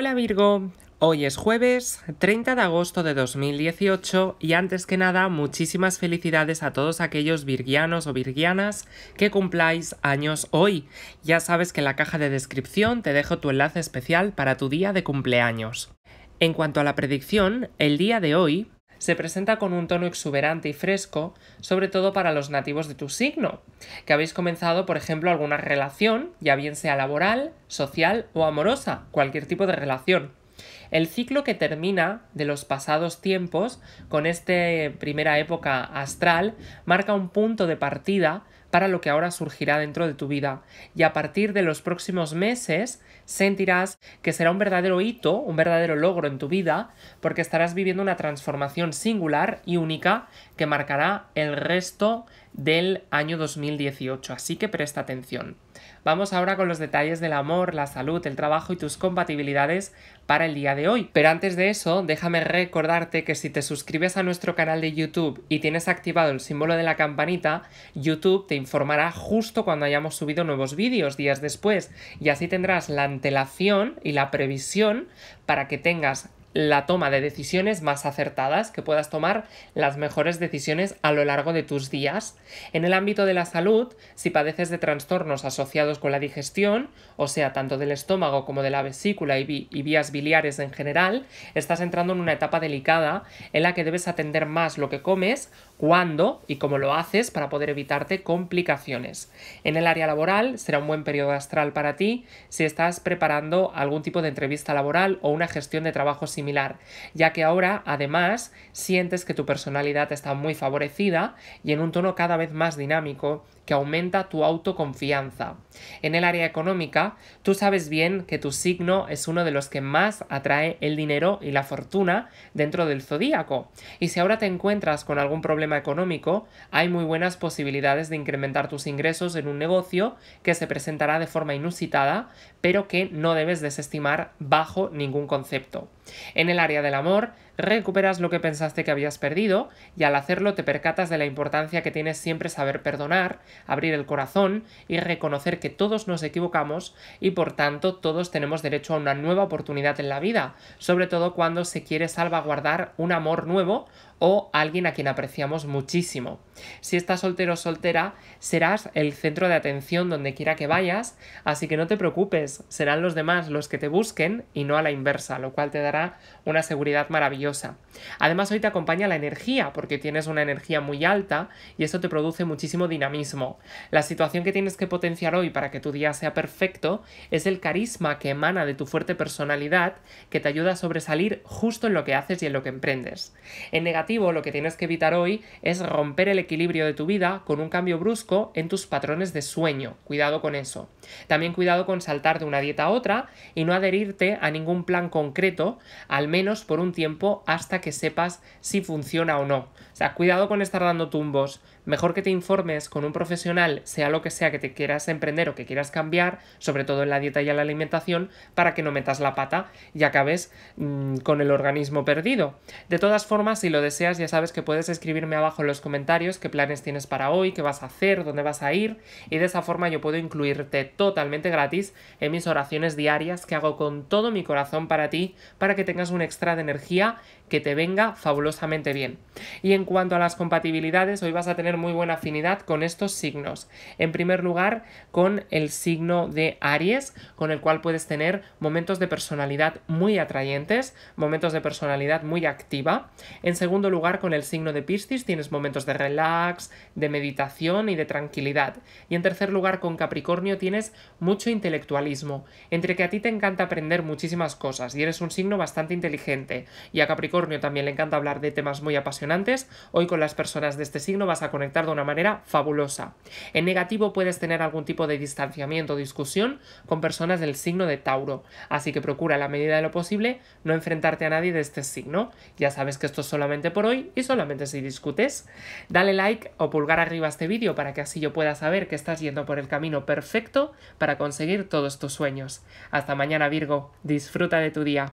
Hola Virgo, hoy es jueves 30 de agosto de 2018 y antes que nada muchísimas felicidades a todos aquellos virgianos o virgianas que cumpláis años hoy. Ya sabes que en la caja de descripción te dejo tu enlace especial para tu día de cumpleaños. En cuanto a la predicción, el día de hoy se presenta con un tono exuberante y fresco, sobre todo para los nativos de tu signo, que habéis comenzado, por ejemplo, alguna relación, ya bien sea laboral, social o amorosa, cualquier tipo de relación. El ciclo que termina de los pasados tiempos con esta primera época astral marca un punto de partida para lo que ahora surgirá dentro de tu vida. Y a partir de los próximos meses sentirás que será un verdadero hito, un verdadero logro en tu vida, porque estarás viviendo una transformación singular y única que marcará el resto del año 2018. Así que presta atención. Vamos ahora con los detalles del amor, la salud, el trabajo y tus compatibilidades para el día de hoy. Pero antes de eso, déjame recordarte que si te suscribes a nuestro canal de YouTube y tienes activado el símbolo de la campanita, YouTube te informará justo cuando hayamos subido nuevos vídeos días después y así tendrás la antelación y la previsión para que tengas la toma de decisiones más acertadas, que puedas tomar las mejores decisiones a lo largo de tus días. En el ámbito de la salud, si padeces de trastornos asociados con la digestión, o sea, tanto del estómago como de la vesícula y, vías biliares en general, estás entrando en una etapa delicada en la que debes atender más lo que comes, cuándo y cómo lo haces para poder evitarte complicaciones. En el área laboral, será un buen periodo astral para ti si estás preparando algún tipo de entrevista laboral o una gestión de trabajo ya que ahora además sientes que tu personalidad está muy favorecida y en un tono cada vez más dinámico que aumenta tu autoconfianza. En el área económica, tú sabes bien que tu signo es uno de los que más atrae el dinero y la fortuna dentro del zodíaco. Y si ahora te encuentras con algún problema económico, hay muy buenas posibilidades de incrementar tus ingresos en un negocio que se presentará de forma inusitada, pero que no debes desestimar bajo ningún concepto. En el área del amor, recuperas lo que pensaste que habías perdido y al hacerlo te percatas de la importancia que tiene siempre saber perdonar, abrir el corazón y reconocer que todos nos equivocamos y por tanto todos tenemos derecho a una nueva oportunidad en la vida, sobre todo cuando se quiere salvaguardar un amor nuevo o alguien a quien apreciamos muchísimo. Si estás soltero o soltera, serás el centro de atención donde quiera que vayas, así que no te preocupes, serán los demás los que te busquen y no a la inversa, lo cual te dará una seguridad maravillosa Además hoy te acompaña la energía, porque tienes una energía muy alta y eso te produce muchísimo dinamismo. La situación que tienes que potenciar hoy para que tu día sea perfecto es el carisma que emana de tu fuerte personalidad que te ayuda a sobresalir justo en lo que haces y en lo que emprendes. En negativo, lo que tienes que evitar hoy es romper el equilibrio de tu vida con un cambio brusco en tus patrones de sueño. Cuidado con eso. También cuidado con saltar de una dieta a otra y no adherirte a ningún plan concreto, al menos por un tiempo hasta que sepas si funciona o no. O sea, cuidado con estar dando tumbos mejor que te informes con un profesional, sea lo que sea que te quieras emprender o que quieras cambiar, sobre todo en la dieta y en la alimentación, para que no metas la pata y acabes mm, con el organismo perdido. De todas formas, si lo deseas, ya sabes que puedes escribirme abajo en los comentarios qué planes tienes para hoy, qué vas a hacer, dónde vas a ir, y de esa forma yo puedo incluirte totalmente gratis en mis oraciones diarias que hago con todo mi corazón para ti, para que tengas un extra de energía que te venga fabulosamente bien. Y en cuanto a las compatibilidades, hoy vas a tener muy buena afinidad con estos signos. En primer lugar, con el signo de Aries, con el cual puedes tener momentos de personalidad muy atrayentes, momentos de personalidad muy activa. En segundo lugar, con el signo de Piscis tienes momentos de relax, de meditación y de tranquilidad. Y en tercer lugar, con Capricornio tienes mucho intelectualismo, entre que a ti te encanta aprender muchísimas cosas y eres un signo bastante inteligente. Y a Capricornio también le encanta hablar de temas muy apasionantes. Hoy con las personas de este signo vas a conectar de una manera fabulosa. En negativo puedes tener algún tipo de distanciamiento o discusión con personas del signo de Tauro, así que procura a la medida de lo posible no enfrentarte a nadie de este signo. Ya sabes que esto es solamente por hoy y solamente si discutes. Dale like o pulgar arriba a este vídeo para que así yo pueda saber que estás yendo por el camino perfecto para conseguir todos tus sueños. Hasta mañana Virgo, disfruta de tu día.